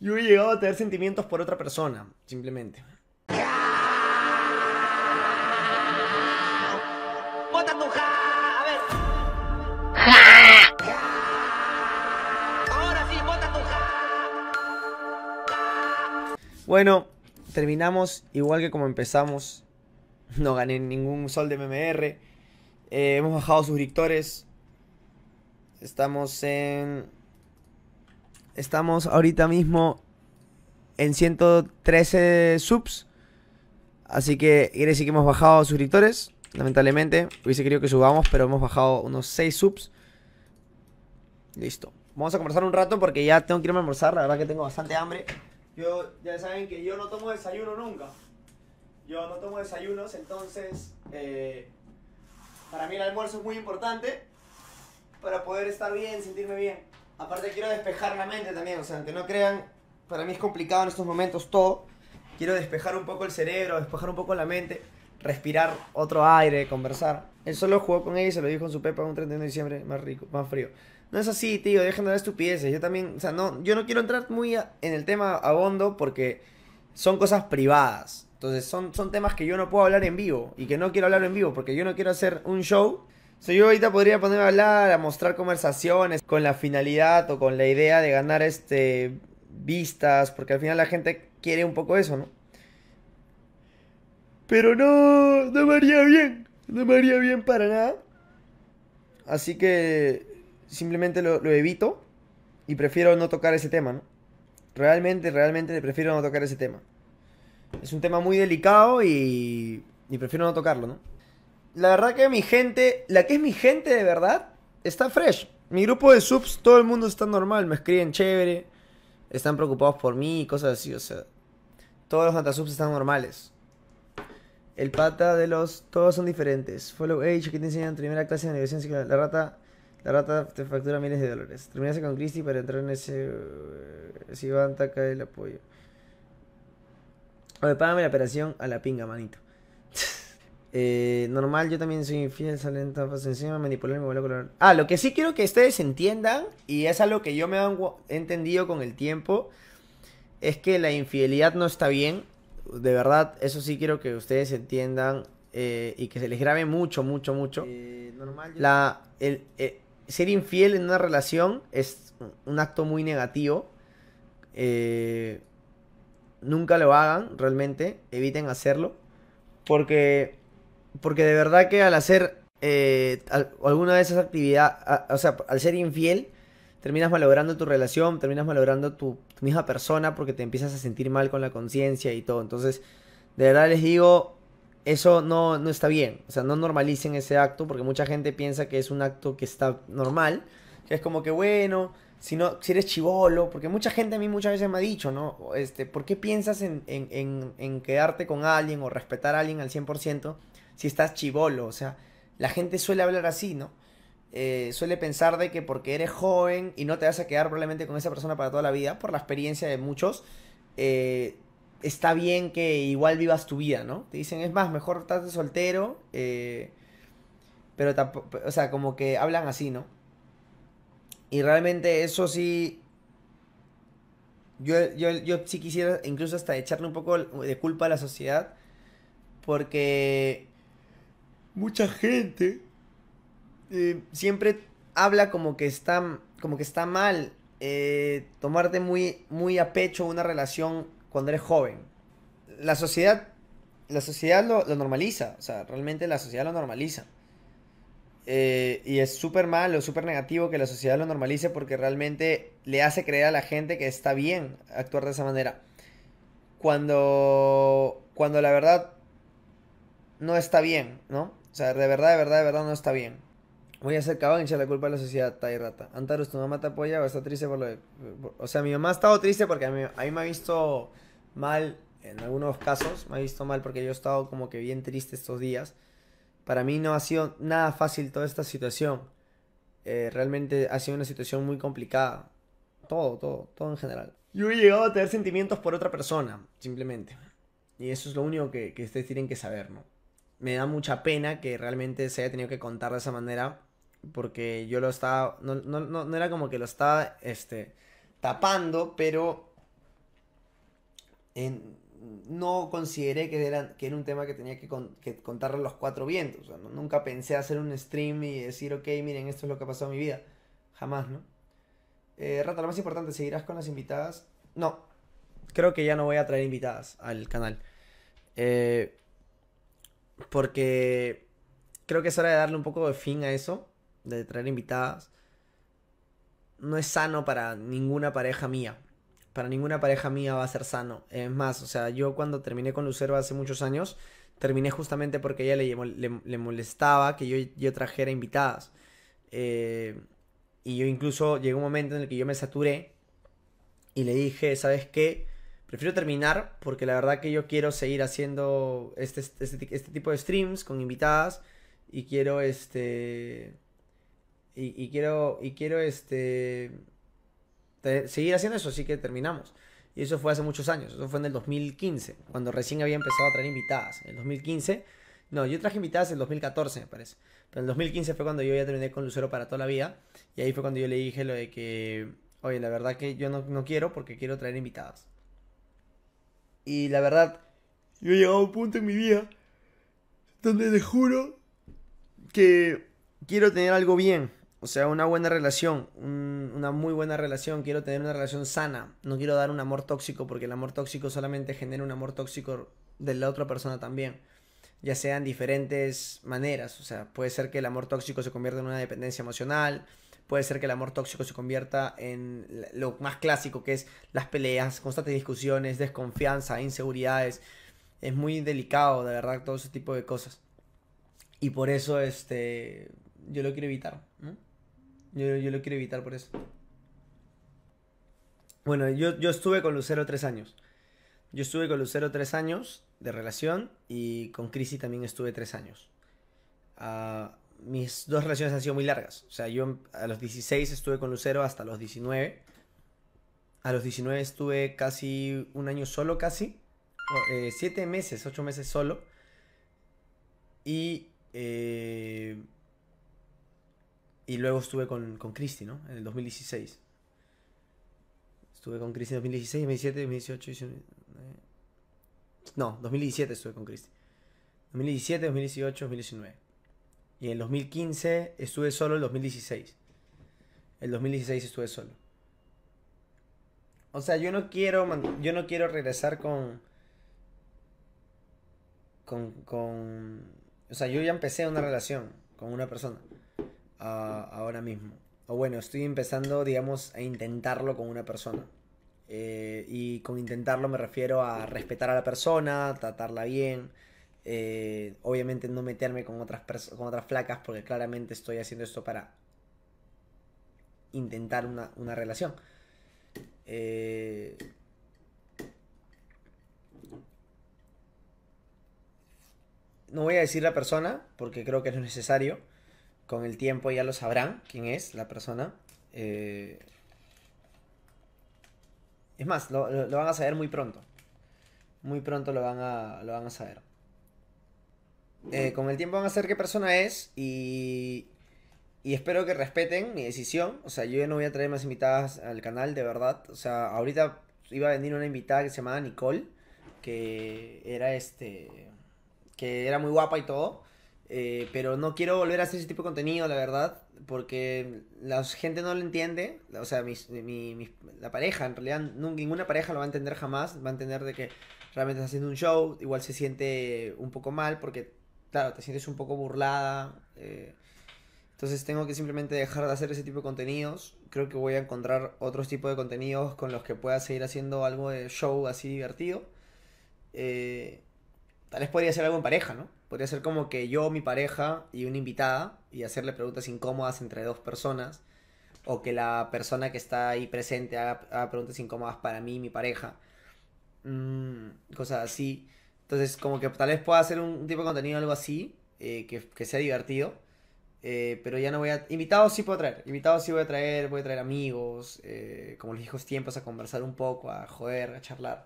Yo he llegado a tener sentimientos por otra persona, simplemente. Ahora sí, bota Bueno, terminamos igual que como empezamos. No gané ningún sol de MMR. Eh, hemos bajado suscriptores. Estamos en Estamos ahorita mismo en 113 subs. Así que quiere decir que hemos bajado suscriptores. Lamentablemente, hubiese querido que subamos, pero hemos bajado unos 6 subs. Listo. Vamos a conversar un rato porque ya tengo que irme a almorzar. La verdad que tengo bastante hambre. Yo, ya saben que yo no tomo desayuno nunca. Yo no tomo desayunos, entonces eh, para mí el almuerzo es muy importante para poder estar bien, sentirme bien. Aparte quiero despejar la mente también, o sea, que no crean, para mí es complicado en estos momentos todo. Quiero despejar un poco el cerebro, despejar un poco la mente, respirar otro aire, conversar. Él solo jugó con ella y se lo dijo en su pepa un 31 de diciembre, más rico, más frío. No es así, tío, dejen de dar estupideces. Yo también, o sea, no, yo no quiero entrar muy en el tema a fondo porque son cosas privadas. Entonces son, son temas que yo no puedo hablar en vivo y que no quiero hablar en vivo porque yo no quiero hacer un show so yo ahorita podría ponerme a hablar, a mostrar conversaciones con la finalidad o con la idea de ganar este vistas, porque al final la gente quiere un poco eso, ¿no? Pero no, no me haría bien, no me haría bien para nada. Así que simplemente lo, evito y prefiero no tocar ese tema, ¿no? Realmente, realmente prefiero no tocar ese tema. Es un tema muy delicado y prefiero no tocarlo, ¿no? la verdad que mi gente, la que es mi gente de verdad, está fresh. Mi grupo de subs, todo el mundo está normal, me escriben chévere, están preocupados por mí y cosas así, o sea, todos los subs están normales. El pata de los, todos son diferentes. Follow Age, que te enseñan primera clase de La rata, la rata te factura miles de dólares. Terminaste con Christy para entrar en ese, eh, si van, atacar el apoyo. ver, págame la operación a la pinga, manito. Eh, normal, yo también soy infiel, salen tapas encima, manipular mi a color. Ah, lo que sí quiero que ustedes entiendan, y es algo que yo me he entendido con el tiempo, es que la infidelidad no está bien. De verdad, eso sí quiero que ustedes entiendan eh, y que se les grabe mucho, mucho, mucho. Eh, normal, la, el, ser infiel en una relación es un acto muy negativo. nunca lo hagan, realmente. Eviten hacerlo. Porque porque de verdad que al hacer eh, alguna de esas actividades, o sea, al ser infiel, terminas malogrando tu relación, terminas malogrando tu, misma persona porque te empiezas a sentir mal con la conciencia y todo. Entonces, de verdad les digo, eso no, no está bien. O sea, no normalicen ese acto porque mucha gente piensa que es un acto que está normal, que es como que bueno. Si, no, si eres chivolo, porque mucha gente a mí muchas veces me ha dicho, ¿no? Este, ¿Por qué piensas en, en, en, en quedarte con alguien o respetar a alguien al 100%? si estás chivolo, o sea, la gente suele hablar así, ¿no? Eh, suele pensar de que porque eres joven y no te vas a quedar probablemente con esa persona para toda la vida, por la experiencia de muchos, eh, está bien que igual vivas tu vida, ¿no? Te dicen, es más, mejor estás de soltero, eh, pero o sea, como que hablan así, ¿no? Y realmente eso sí, yo, yo sí quisiera incluso hasta echarle un poco de culpa a la sociedad, porque mucha gente eh, siempre habla como que está, como que está mal eh, tomarte muy, muy a pecho una relación cuando eres joven. La sociedad, la sociedad lo, normaliza, o sea, realmente la sociedad lo normaliza. Eh, y es súper o súper negativo que la sociedad lo normalice porque realmente le hace creer a la gente que está bien actuar de esa manera. Cuando, cuando la verdad no está bien, ¿no? O sea, de verdad, de verdad, de verdad no está bien. Voy a ser cabrón y echar la culpa a la sociedad, tai rata. Antarus, tu mamá te apoya o está triste por lo de... o sea, mi mamá ha estado triste porque a mí, me ha visto mal en algunos casos. Me ha visto mal porque yo he estado como que bien triste estos días. Para mí no ha sido nada fácil toda esta situación. Eh, realmente ha sido una situación muy complicada. Todo, todo, todo en general. Yo he llegado a tener sentimientos por otra persona, simplemente. Y eso es lo único que ustedes tienen que saber, ¿no? me da mucha pena que realmente se haya tenido que contar de esa manera. Porque yo lo estaba. No, era como que lo estaba este, tapando, pero. no consideré que era, que era un tema que tenía que, contar los cuatro vientos. Nunca pensé hacer un stream y decir, ok, miren, esto es lo que ha pasado en mi vida. Jamás, ¿no? Eh, Rata, lo más importante, ¿seguirás con las invitadas? No, creo que ya no voy a traer invitadas al canal. Eh, porque creo que es hora de darle un poco de fin a eso, de traer invitadas. No es sano para ninguna pareja mía. Para ninguna pareja mía va a ser sano. Es más, o sea, yo cuando terminé con Lucero hace muchos años, terminé justamente porque ella le, molestaba que yo, yo trajera invitadas. Eh, y yo incluso llegó un momento en el que yo me saturé y le dije, ¿sabes qué? Prefiero terminar porque la verdad que yo quiero seguir haciendo este, este, este tipo de streams con invitadas y quiero este... Y, quiero, y quiero este... seguir haciendo eso, así que terminamos. Y eso fue hace muchos años, eso fue en el 2015, cuando recién había empezado a traer invitadas. En el 2015, no, yo traje invitadas en el 2014, me parece. Pero en el 2015 fue cuando yo ya terminé con Lucero para toda la vida. Y ahí fue cuando yo le dije lo de que, oye, la verdad que yo no quiero porque quiero traer invitadas. Y la verdad, yo he llegado a un punto en mi vida donde le juro que quiero tener algo bien. O sea, una buena relación, una muy buena relación. Quiero tener una relación sana. No quiero dar un amor tóxico porque el amor tóxico solamente genera un amor tóxico de la otra persona también. Ya sean diferentes maneras. O sea, puede ser que el amor tóxico se convierta en una dependencia emocional puede ser que el amor tóxico se convierta en lo más clásico que es las peleas, constantes discusiones, desconfianza, inseguridades. Es muy delicado, de verdad, todo ese tipo de cosas. Y por eso, este, yo lo quiero evitar. Yo, lo quiero evitar por eso. Bueno, yo, estuve con Lucero tres años. Yo estuve con Lucero tres años de relación y con Crisi también estuve tres años. Ah, mis dos relaciones han sido muy largas. O sea, yo a los 16 estuve con Lucero hasta los 19. A los 19 estuve casi un año solo, casi. Eh, siete meses, ocho meses solo. Y. Eh, y luego estuve con, con ¿no? En el 2016. Estuve con Cristi en 2016, 2017, 2018, 2019. No, 2017 estuve con Christy. 2017, 2018, 2019. Y en el 2015 estuve solo, el 2016. El 2016 estuve solo. O sea, yo no quiero, yo no quiero regresar con, con, o sea, yo ya empecé una relación con una persona ah, ahora mismo. O bueno, estoy empezando, digamos, a intentarlo con una persona. Eh, y con intentarlo me refiero a respetar a la persona, tratarla bien, eh, obviamente no meterme con otras, con otras flacas porque claramente estoy haciendo esto para intentar una, relación. Eh, no voy a decir la persona porque creo que es necesario. Con el tiempo ya lo sabrán quién es la persona. Eh, es más, lo, van a saber muy pronto. Muy pronto lo van lo van a saber. Eh, con el tiempo van a saber qué persona es y, y espero que respeten mi decisión. O sea, yo no voy a traer más invitadas al canal, de verdad. O sea, ahorita iba a venir una invitada que se llamaba Nicole, que era este, que era muy guapa y todo. Eh, pero no quiero volver a hacer ese tipo de contenido, la verdad, porque la gente no lo entiende. O sea, mi, la pareja, en realidad, ninguna pareja lo va a entender jamás. Va a entender de que realmente está haciendo un show, igual se siente un poco mal porque claro, te sientes un poco burlada. Eh, entonces tengo que simplemente dejar de hacer ese tipo de contenidos. Creo que voy a encontrar otros tipos de contenidos con los que pueda seguir haciendo algo de show así divertido. Eh, tal vez podría ser algo en pareja, ¿no? Podría ser como que yo, mi pareja y una invitada y hacerle preguntas incómodas entre dos personas. O que la persona que está ahí presente haga, preguntas incómodas para mí y mi pareja. Mm, cosas así. Entonces, como que tal vez pueda hacer un tipo de contenido, algo así, eh, que, sea divertido. Eh, pero ya no voy a... Invitados sí puedo traer. Invitados sí voy a traer. Voy a traer amigos. Eh, como los dijo, tiempos a conversar un poco, a joder, a charlar.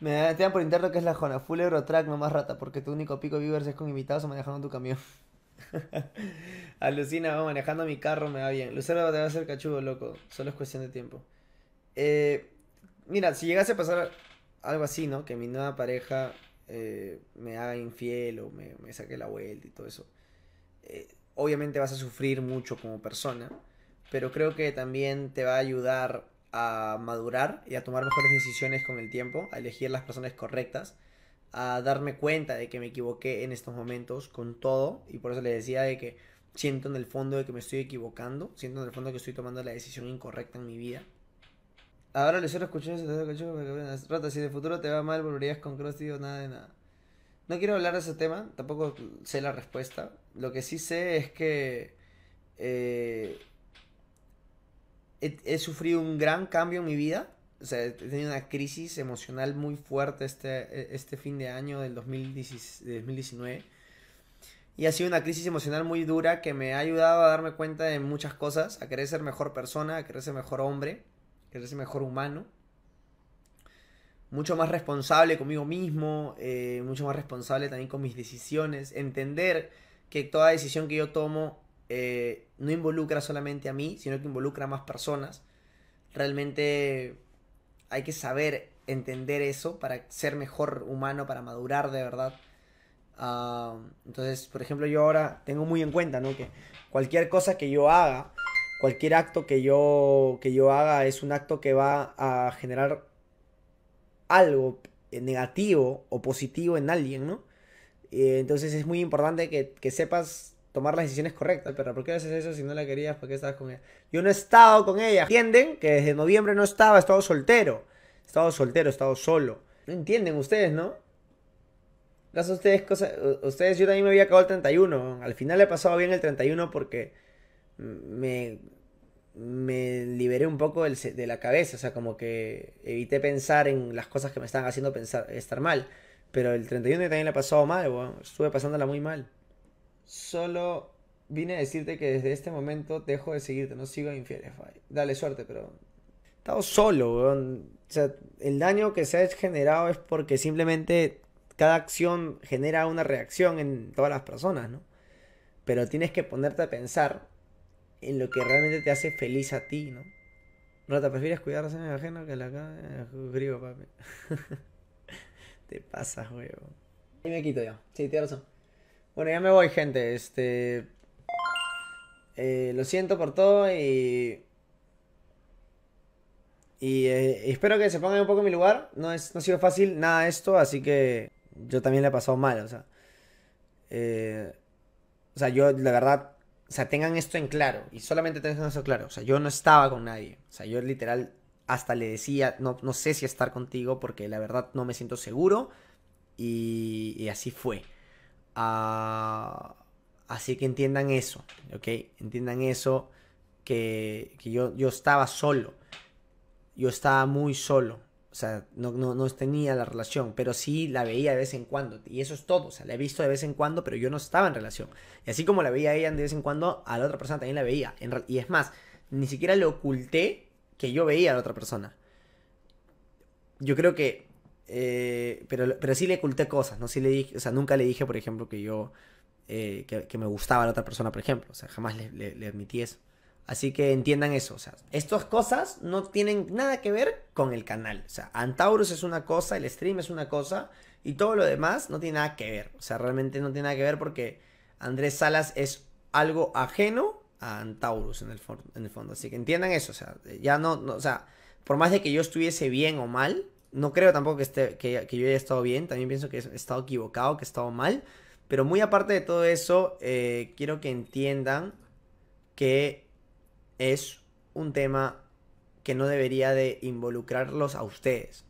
me dan por interno que es la Jona. Full Eurotrack, más rata. Porque tu único pico de viewers es con invitados o manejando tu camión. Alucina, va manejando mi carro, me va bien. Lucero te va a hacer cachudo, loco. Solo es cuestión de tiempo. mira, si llegase a pasar algo así, ¿no? Que mi nueva pareja eh, me haga infiel o me, saque la vuelta y todo eso. Eh, obviamente vas a sufrir mucho como persona, pero creo que también te va a ayudar a madurar y a tomar mejores decisiones con el tiempo, a elegir las personas correctas, a darme cuenta de que me equivoqué en estos momentos con todo y por eso le decía de que siento en el fondo de que me estoy equivocando, siento en el fondo que estoy tomando la decisión incorrecta en mi vida Ahora le suelo escuchar ese te si de futuro te va mal, volverías con Krusty o nada de nada. No quiero hablar de ese tema, tampoco sé la respuesta. Lo que sí sé es que eh, he, sufrido un gran cambio en mi vida. O sea, he tenido una crisis emocional muy fuerte este, este fin de año del 2019. Y ha sido una crisis emocional muy dura que me ha ayudado a darme cuenta de muchas cosas, a querer ser mejor persona, a querer ser mejor hombre ser mejor humano, mucho más responsable conmigo mismo, eh, mucho más responsable también con mis decisiones, entender que toda decisión que yo tomo eh, no involucra solamente a mí, sino que involucra a más personas. Realmente hay que saber entender eso para ser mejor humano, para madurar de verdad. Ah, entonces, por ejemplo, yo ahora tengo muy en cuenta ¿no? que cualquier cosa que yo haga, cualquier acto que yo, que yo haga es un acto que va a generar algo negativo o positivo en alguien, ¿no? Eh, entonces es muy importante que, sepas tomar las decisiones correctas, pero ¿por qué haces eso si no la querías? ¿Por qué estabas con ella? Yo no he estado con ella. ¿Entienden? Que desde noviembre no estaba, he estado soltero. He estado soltero, he estado solo. No entienden ustedes, ¿no? Caso ustedes, ustedes, yo también me había acabado el 31. Al final he pasado bien el 31 porque me, liberé un poco de la cabeza, o sea, como que evité pensar en las cosas que me estaban haciendo pensar, estar mal. Pero el 31 también la ha pasado mal, weón. estuve pasándola muy mal. Solo vine a decirte que desde este momento dejo de seguirte, no sigo infieles, Dale suerte, pero he estado solo, weón. O sea, el daño que se ha generado es porque simplemente cada acción genera una reacción en todas las personas, ¿no? Pero tienes que ponerte a pensar en lo que realmente te hace feliz a ti, ¿no? Rata, prefieres cuidarse a mi ajeno que la cara eh, papi. te pasas, huevo. Y me quito yo. Sí, tienes razón. Bueno, ya me voy, gente. Este. Eh, lo siento por todo y. Y eh, espero que se pongan un poco en mi lugar. No, es, ha sido fácil nada esto, así que yo también le he pasado mal, o sea. o sea, yo la verdad o sea, tengan esto en claro, y solamente tengan eso claro, o sea, yo no estaba con nadie, o sea, yo literal hasta le decía, no, no sé si estar contigo porque la verdad no me siento seguro, y, así fue. Ah, así que entiendan eso, ¿ok? Entiendan eso, que, yo, yo estaba solo, yo estaba muy solo, o sea, no, no, no, tenía la relación, pero sí la veía de vez en cuando. Y eso es todo, o sea, la he visto de vez en cuando, pero yo no estaba en relación. Y así como la veía a ella de vez en cuando, a la otra persona también la veía. y es más, ni siquiera le oculté que yo veía a la otra persona. Yo creo que... Eh, pero, pero sí le oculté cosas, ¿no? Sí le dije, o sea, nunca le dije, por ejemplo, que yo... Eh, que, me gustaba a la otra persona, por ejemplo. O sea, jamás le admití eso. Así que entiendan eso. O sea, estas cosas no tienen nada que ver con el canal. O sea, Antaurus es una cosa, el stream es una cosa y todo lo demás no tiene nada que ver. O sea, realmente no tiene nada que ver porque Andrés Salas es algo ajeno a Antaurus en el, en el fondo. Así que entiendan eso. O sea, ya no, o sea, por más de que yo estuviese bien o mal, no creo tampoco que, esté, que, yo haya estado bien. También pienso que he estado equivocado, que he estado mal. Pero muy aparte de todo eso, eh, quiero que entiendan que es un tema que no debería de involucrarlos a ustedes.